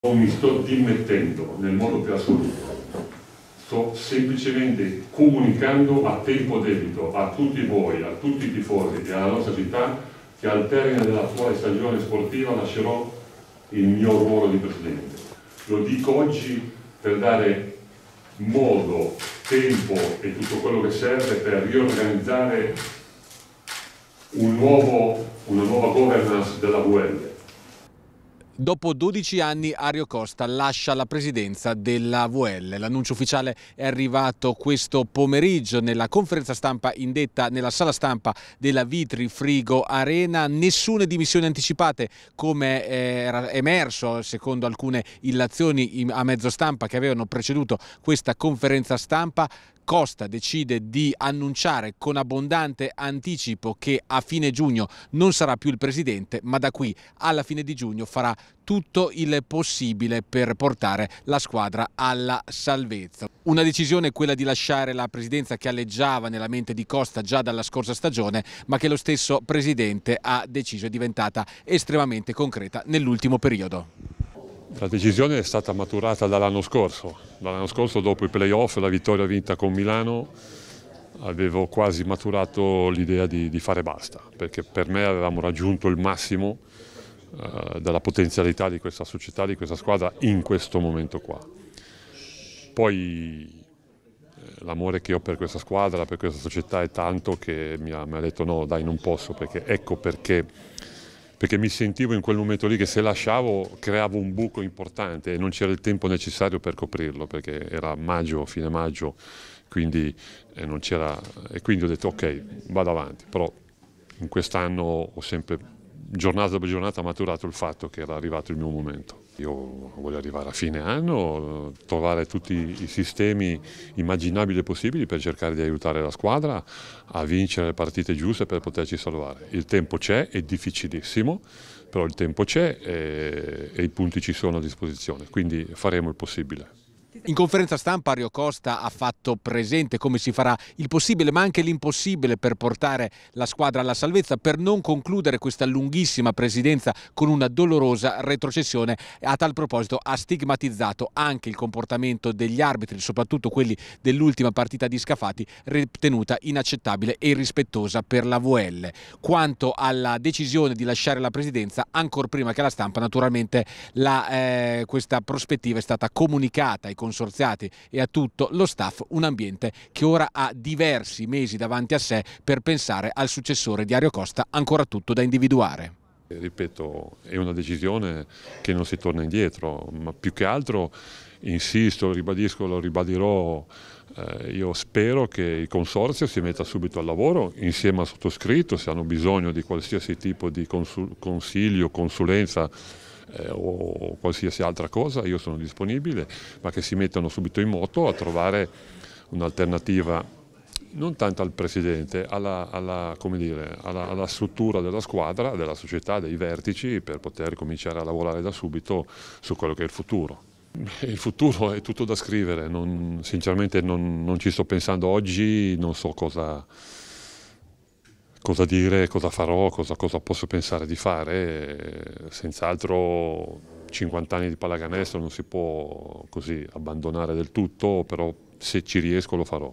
non mi sto dimettendo nel modo più assoluto, sto semplicemente comunicando a tempo debito a tutti voi, a tutti i tifosi e alla nostra città che al termine della tua stagione sportiva lascerò il mio ruolo di presidente. Lo dico oggi per dare modo, tempo e tutto quello che serve per riorganizzare un nuovo, una nuova governance della VL Dopo 12 anni Ario Costa lascia la presidenza della VL. L'annuncio ufficiale è arrivato questo pomeriggio nella conferenza stampa indetta nella sala stampa della Vitri Frigo Arena. Nessune dimissioni anticipate come eh, era emerso secondo alcune illazioni a mezzo stampa che avevano preceduto questa conferenza stampa. Costa decide di annunciare con abbondante anticipo che a fine giugno non sarà più il presidente, ma da qui alla fine di giugno farà tutto il possibile per portare la squadra alla salvezza. Una decisione quella di lasciare la presidenza che alleggiava nella mente di Costa già dalla scorsa stagione, ma che lo stesso presidente ha deciso è diventata estremamente concreta nell'ultimo periodo. La decisione è stata maturata dall'anno scorso, dall'anno scorso dopo i playoff, e la vittoria vinta con Milano, avevo quasi maturato l'idea di, di, fare basta, perché per me avevamo raggiunto il massimo eh, della potenzialità di questa società, di questa squadra in questo momento qua. Poi eh, l'amore che ho per questa squadra, per questa società è tanto che mi ha, mi ha detto no dai non posso, perché ecco perché perché mi sentivo in quel momento lì che se lasciavo creavo un buco importante e non c'era il tempo necessario per coprirlo perché era maggio, fine maggio, quindi, eh, non c'era, e quindi ho detto ok, vado avanti, però in quest'anno ho sempre giornata dopo giornata ha maturato il fatto che era arrivato il mio momento. Io voglio arrivare a fine anno, trovare tutti i sistemi immaginabili e possibili per cercare di aiutare la squadra a vincere le partite giuste per poterci salvare. Il tempo c'è, è difficilissimo, però il tempo c'è e, eh, e i punti ci sono a disposizione, quindi faremo il possibile. In conferenza stampa Rio Costa ha fatto presente come si farà il possibile ma anche l'impossibile per portare la squadra alla salvezza per non concludere questa lunghissima presidenza con una dolorosa retrocessione. A tal proposito ha stigmatizzato anche il comportamento degli arbitri, soprattutto quelli dell'ultima partita di Scafati, ritenuta inaccettabile e irrispettosa per la VL. Quanto alla decisione di lasciare la presidenza, ancora prima che la stampa naturalmente la, eh, questa prospettiva è stata comunicata ai consiglieri consorziati e a tutto lo staff un ambiente che ora ha diversi mesi davanti a sé per pensare al successore di Ario Costa ancora tutto da individuare. Ripeto, è una decisione che non si torna indietro, ma più che altro, insisto, ribadisco, lo ribadirò, eh, io spero che il Consorzio si metta subito al lavoro insieme al sottoscritto, se hanno bisogno di qualsiasi tipo di consul consiglio, consulenza eh, o qualsiasi altra cosa, io sono disponibile, ma che si mettano subito in moto a trovare un'alternativa non tanto al presidente, alla, alla, dire, alla, alla, struttura della squadra, della società, dei vertici per poter cominciare a lavorare da subito su quello che è il futuro. Il futuro è tutto da scrivere, non, sinceramente non, non ci sto pensando oggi, non so cosa, cosa dire, cosa farò, cosa, cosa posso pensare di fare. Senz'altro 50 anni di pallacanestro non si può così abbandonare del tutto, però se ci riesco lo farò.